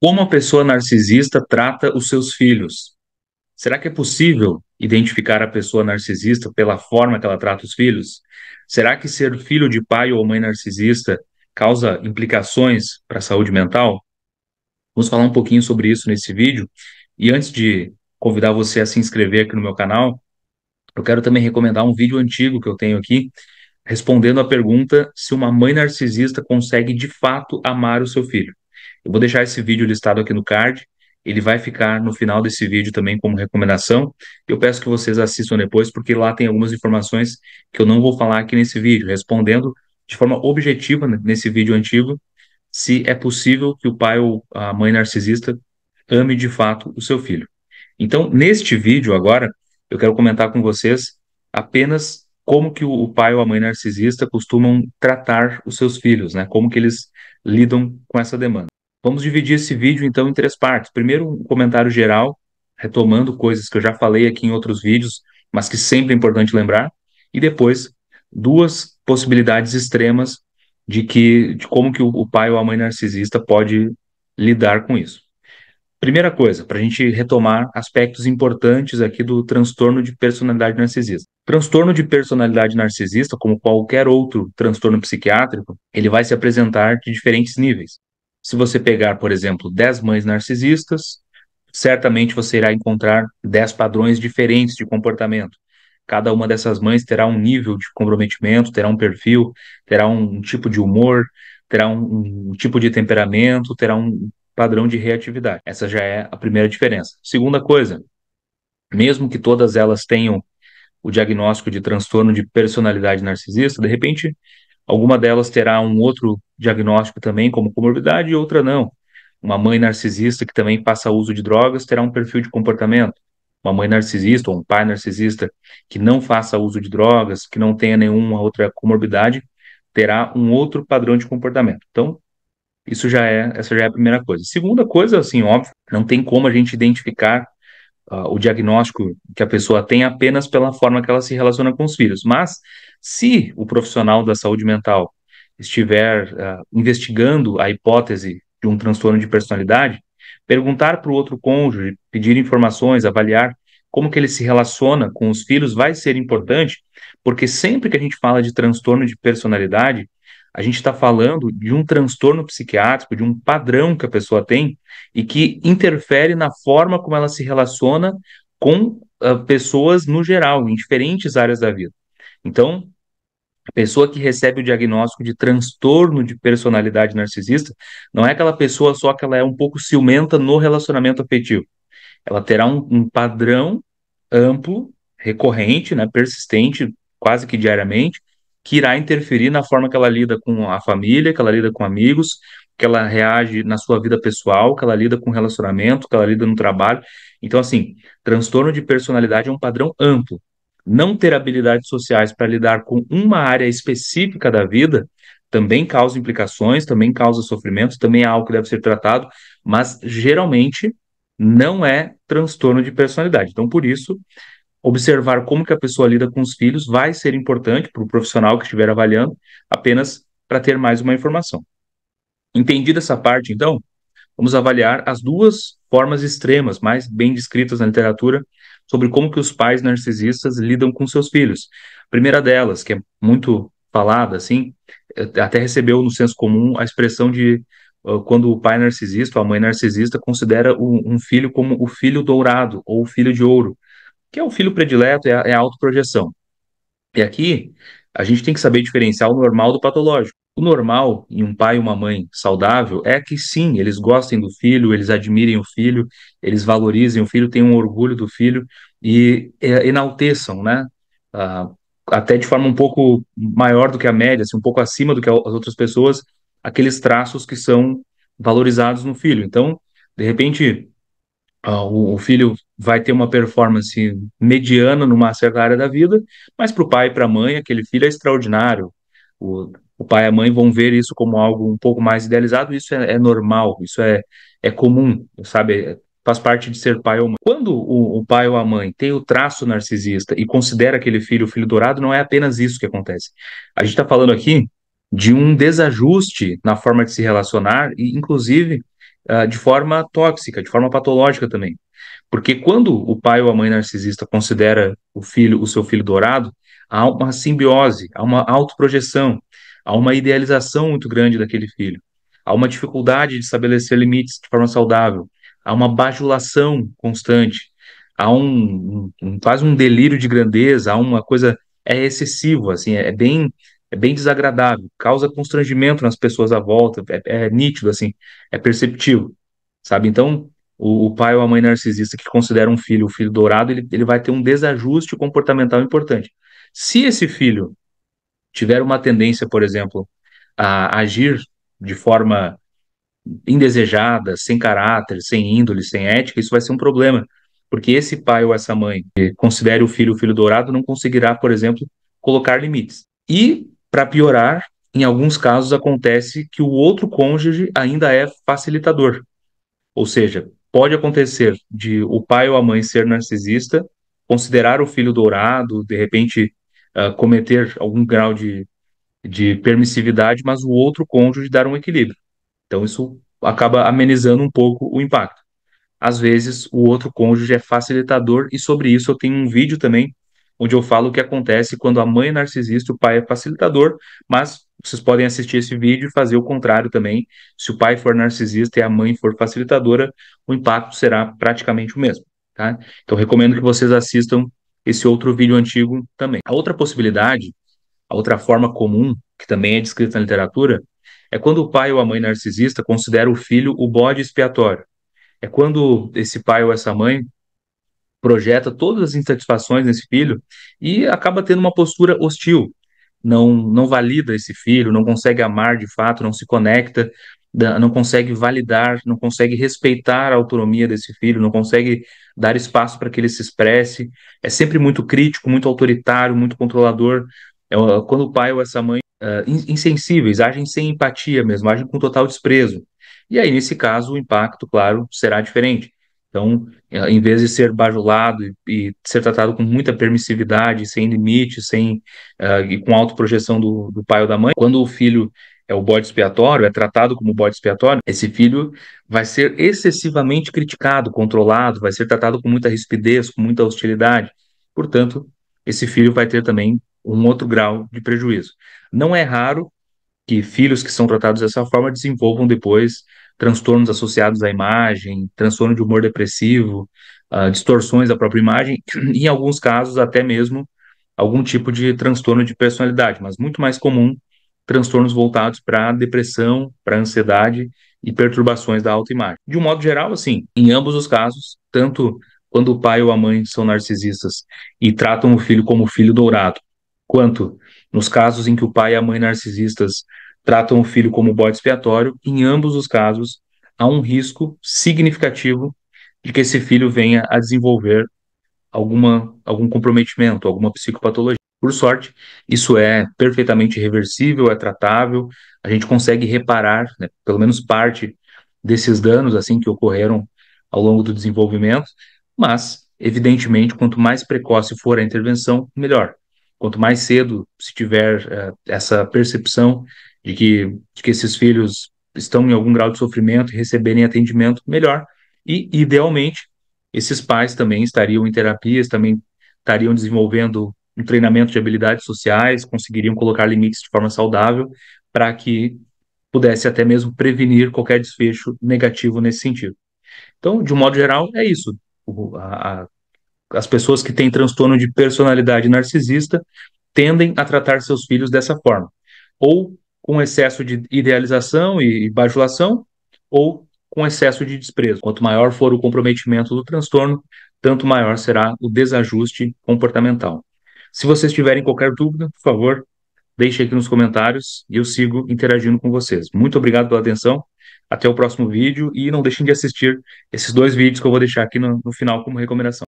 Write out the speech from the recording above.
Como a pessoa narcisista trata os seus filhos? Será que é possível identificar a pessoa narcisista pela forma que ela trata os filhos? Será que ser filho de pai ou mãe narcisista causa implicações para a saúde mental? Vamos falar um pouquinho sobre isso nesse vídeo. E antes de convidar você a se inscrever aqui no meu canal, eu quero também recomendar um vídeo antigo que eu tenho aqui, respondendo à pergunta se uma mãe narcisista consegue de fato amar o seu filho. Eu vou deixar esse vídeo listado aqui no card. Ele vai ficar no final desse vídeo também como recomendação. Eu peço que vocês assistam depois, porque lá tem algumas informações que eu não vou falar aqui nesse vídeo, respondendo de forma objetiva nesse vídeo antigo se é possível que o pai ou a mãe narcisista ame de fato o seu filho. Então, neste vídeo agora, eu quero comentar com vocês apenas como que o pai ou a mãe narcisista costumam tratar os seus filhos, né? Como que eles lidam com essa demanda. Vamos dividir esse vídeo então em três partes. Primeiro, um comentário geral, retomando coisas que eu já falei aqui em outros vídeos, mas que sempre é importante lembrar. E depois, duas possibilidades extremas de que de como que o pai ou a mãe narcisista pode lidar com isso. Primeira coisa, para a gente retomar aspectos importantes aqui do transtorno de personalidade narcisista. Transtorno de personalidade narcisista, como qualquer outro transtorno psiquiátrico, ele vai se apresentar de diferentes níveis. Se você pegar, por exemplo, 10 mães narcisistas, certamente você irá encontrar 10 padrões diferentes de comportamento. Cada uma dessas mães terá um nível de comprometimento, terá um perfil, terá um tipo de humor, terá um, um tipo de temperamento, terá um padrão de reatividade. Essa já é a primeira diferença. Segunda coisa, mesmo que todas elas tenham o diagnóstico de transtorno de personalidade narcisista, de repente Alguma delas terá um outro diagnóstico também, como comorbidade, e outra não. Uma mãe narcisista que também passa uso de drogas terá um perfil de comportamento. Uma mãe narcisista ou um pai narcisista que não faça uso de drogas, que não tenha nenhuma outra comorbidade, terá um outro padrão de comportamento. Então, isso já é, essa já é a primeira coisa. Segunda coisa, assim, óbvio, não tem como a gente identificar uh, o diagnóstico que a pessoa tem apenas pela forma que ela se relaciona com os filhos. Mas se o profissional da saúde mental estiver uh, investigando a hipótese de um transtorno de personalidade, perguntar para o outro cônjuge, pedir informações, avaliar como que ele se relaciona com os filhos vai ser importante, porque sempre que a gente fala de transtorno de personalidade, a gente está falando de um transtorno psiquiátrico, de um padrão que a pessoa tem e que interfere na forma como ela se relaciona com uh, pessoas no geral, em diferentes áreas da vida. Então, a pessoa que recebe o diagnóstico de transtorno de personalidade narcisista não é aquela pessoa só que ela é um pouco ciumenta no relacionamento afetivo. Ela terá um, um padrão amplo, recorrente, né, persistente, quase que diariamente, que irá interferir na forma que ela lida com a família, que ela lida com amigos, que ela reage na sua vida pessoal, que ela lida com relacionamento, que ela lida no trabalho. Então, assim, transtorno de personalidade é um padrão amplo. Não ter habilidades sociais para lidar com uma área específica da vida também causa implicações, também causa sofrimento, também é algo que deve ser tratado, mas geralmente não é transtorno de personalidade. Então, por isso, observar como que a pessoa lida com os filhos vai ser importante para o profissional que estiver avaliando, apenas para ter mais uma informação. Entendida essa parte, então, vamos avaliar as duas formas extremas mais bem descritas na literatura sobre como que os pais narcisistas lidam com seus filhos. A primeira delas, que é muito falada, assim, é, até recebeu no senso comum a expressão de uh, quando o pai narcisista, a mãe narcisista, considera o, um filho como o filho dourado ou o filho de ouro, que é o filho predileto, é a, é a autoprojeção. E aqui, a gente tem que saber diferenciar o normal do patológico. O normal em um pai e uma mãe saudável é que sim, eles gostem do filho, eles admirem o filho, eles valorizem o filho, tenham orgulho do filho e enalteçam, né? Ah, até de forma um pouco maior do que a média, assim, um pouco acima do que as outras pessoas, aqueles traços que são valorizados no filho. Então, de repente, ah, o, filho vai ter uma performance mediana numa certa área da vida, mas para o pai e para a mãe, aquele filho é extraordinário. O, o pai e a mãe vão ver isso como algo um pouco mais idealizado, isso é, é normal, isso é, é comum, sabe? Faz parte de ser pai ou mãe. Quando o, o, pai ou a mãe tem o traço narcisista e considera aquele filho o filho dourado, não é apenas isso que acontece. A gente está falando aqui de um desajuste na forma de se relacionar e, inclusive, uh, de forma tóxica, de forma patológica também. Porque quando o pai ou a mãe narcisista considera o filho, o seu filho dourado, há uma simbiose, há uma autoprojeção, há uma idealização muito grande daquele filho. Há uma dificuldade de estabelecer limites de forma saudável, há uma bajulação constante, há um, um, um quase um delírio de grandeza, há uma coisa é excessivo, assim, é bem é bem desagradável, causa constrangimento nas pessoas à volta, é, é nítido, assim, é perceptível, sabe? Então, o, o, pai ou a mãe narcisista que considera um filho o filho dourado, ele, ele vai ter um desajuste comportamental importante. Se esse filho tiver uma tendência, por exemplo, a agir de forma indesejada, sem caráter, sem índole, sem ética, isso vai ser um problema, porque esse pai ou essa mãe que considere o filho o filho dourado não conseguirá, por exemplo, colocar limites. E para piorar, em alguns casos acontece que o outro cônjuge ainda é facilitador. Ou seja, pode acontecer de o pai ou a mãe ser narcisista, considerar o filho dourado, de repente uh, cometer algum grau de, de permissividade, mas o outro cônjuge dar um equilíbrio. Então isso acaba amenizando um pouco o impacto. Às vezes, o outro cônjuge é facilitador, e sobre isso eu tenho um vídeo também onde eu falo o que acontece quando a mãe é narcisista, o pai é facilitador, mas vocês podem assistir esse vídeo e fazer o contrário também. Se o pai for narcisista e a mãe for facilitadora, o impacto será praticamente o mesmo. Tá? Então, recomendo que vocês assistam esse outro vídeo antigo também. A outra possibilidade, a outra forma comum, que também é descrita na literatura, é quando o pai ou a mãe narcisista considera o filho o bode expiatório. É quando esse pai ou essa mãe projeta todas as insatisfações nesse filho e acaba tendo uma postura hostil. Não, não valida esse filho, não consegue amar de fato, não se conecta, não consegue validar, não consegue respeitar a autonomia desse filho, não consegue dar espaço para que ele se expresse. É sempre muito crítico, muito autoritário, muito controlador. É, quando o pai ou essa mãe é, insensíveis, agem sem empatia mesmo, agem com total desprezo. E aí, nesse caso, o impacto, claro, será diferente. Então, eh, em vez de ser bajulado e, e ser tratado com muita permissividade, sem limite, sem, uh, e com autoprojeção do, do pai ou da mãe, quando o filho é o bode expiatório, é tratado como bode expiatório, esse filho vai ser excessivamente criticado, controlado, vai ser tratado com muita rispidez, com muita hostilidade. Portanto, esse filho vai ter também um outro grau de prejuízo. Não é raro que filhos que são tratados dessa forma desenvolvam depois transtornos associados à imagem, transtorno de humor depressivo, uh, distorções da própria imagem, e em alguns casos até mesmo algum tipo de transtorno de personalidade, mas muito mais comum transtornos voltados para depressão, para ansiedade e perturbações da autoimagem. De um modo geral, assim, em ambos os casos, tanto quando o pai ou a mãe são narcisistas e tratam o filho como filho dourado, quanto nos casos em que o pai e a mãe narcisistas tratam o filho como bode expiatório, em ambos os casos há um risco significativo de que esse filho venha a desenvolver alguma, algum comprometimento, alguma psicopatologia. Por sorte, isso é perfeitamente reversível, é tratável, a gente consegue reparar, né, pelo menos parte desses danos assim que ocorreram ao longo do desenvolvimento, mas evidentemente quanto mais precoce for a intervenção, melhor. Quanto mais cedo se tiver uh, essa percepção de que, de que esses filhos estão em algum grau de sofrimento e receberem atendimento melhor. E, idealmente, esses pais também estariam em terapias, também estariam desenvolvendo um treinamento de habilidades sociais, conseguiriam colocar limites de forma saudável para que pudesse até mesmo prevenir qualquer desfecho negativo nesse sentido. Então, de um modo geral, é isso. O, a, as pessoas que têm transtorno de personalidade narcisista tendem a tratar seus filhos dessa forma. Ou com excesso de idealização e bajulação ou com excesso de desprezo. Quanto maior for o comprometimento do transtorno, tanto maior será o desajuste comportamental. Se vocês tiverem qualquer dúvida, por favor, deixe aqui nos comentários e eu sigo interagindo com vocês. Muito obrigado pela atenção, até o próximo vídeo e não deixem de assistir esses dois vídeos que eu vou deixar aqui no, no final como recomendação.